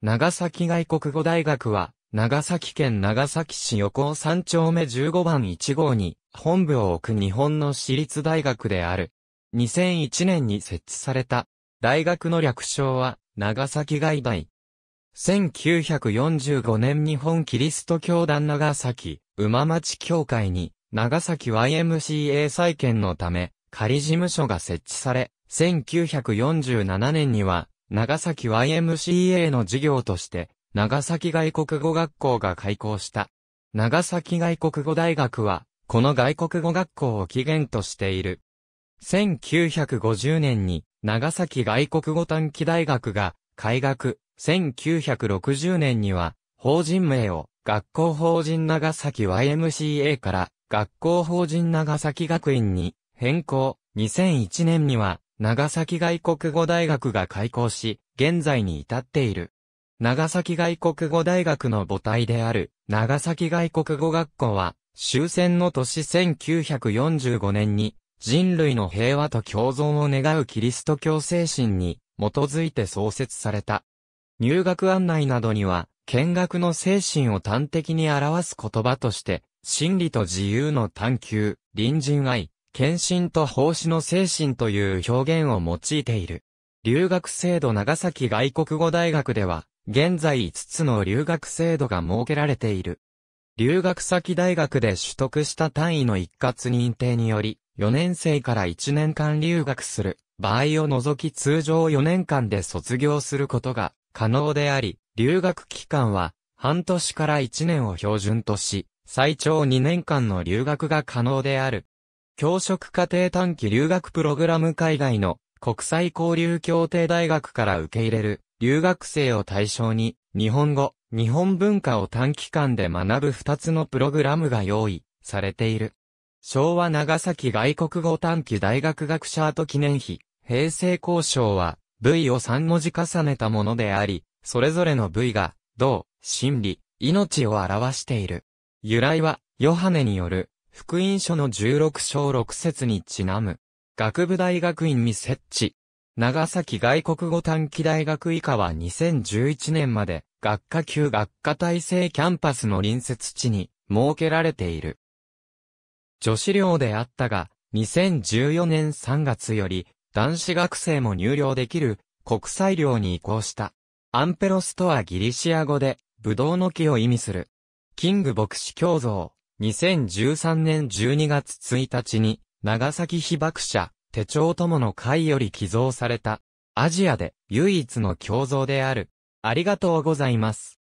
長崎外国語大学は、長崎県長崎市横尾3丁目15番1号に、本部を置く日本の私立大学である。2001年に設置された。大学の略称は、長崎外大。1945年日本キリスト教団長崎、馬町教会に、長崎 YMCA 再建のため、仮事務所が設置され、1947年には、長崎 YMCA の事業として、長崎外国語学校が開校した。長崎外国語大学は、この外国語学校を起源としている。1950年に、長崎外国語短期大学が、開学、1960年には、法人名を、学校法人長崎 YMCA から、学校法人長崎学院に、変更、2001年には、長崎外国語大学が開校し、現在に至っている。長崎外国語大学の母体である、長崎外国語学校は、終戦の年1945年に、人類の平和と共存を願うキリスト教精神に、基づいて創設された。入学案内などには、見学の精神を端的に表す言葉として、真理と自由の探求、隣人愛、献身と奉仕の精神という表現を用いている。留学制度長崎外国語大学では、現在5つの留学制度が設けられている。留学先大学で取得した単位の一括認定により、4年生から1年間留学する場合を除き通常4年間で卒業することが可能であり、留学期間は半年から1年を標準とし、最長2年間の留学が可能である。教職家庭短期留学プログラム海外の国際交流協定大学から受け入れる留学生を対象に日本語、日本文化を短期間で学ぶ2つのプログラムが用意されている。昭和長崎外国語短期大学学者と記念碑、平成交渉は V を3文字重ねたものであり、それぞれの V が、道、心理、命を表している。由来は、ヨハネによる、福音書の16章6節にちなむ、学部大学院に設置。長崎外国語短期大学以下は2011年まで学科級学科体制キャンパスの隣接地に設けられている。女子寮であったが、2014年3月より男子学生も入寮できる国際寮に移行した。アンペロスとはギリシア語で、ブドウの木を意味する。キング牧師教像、2013年12月1日に、長崎被爆者、手帳友の会より寄贈された、アジアで唯一の胸像である。ありがとうございます。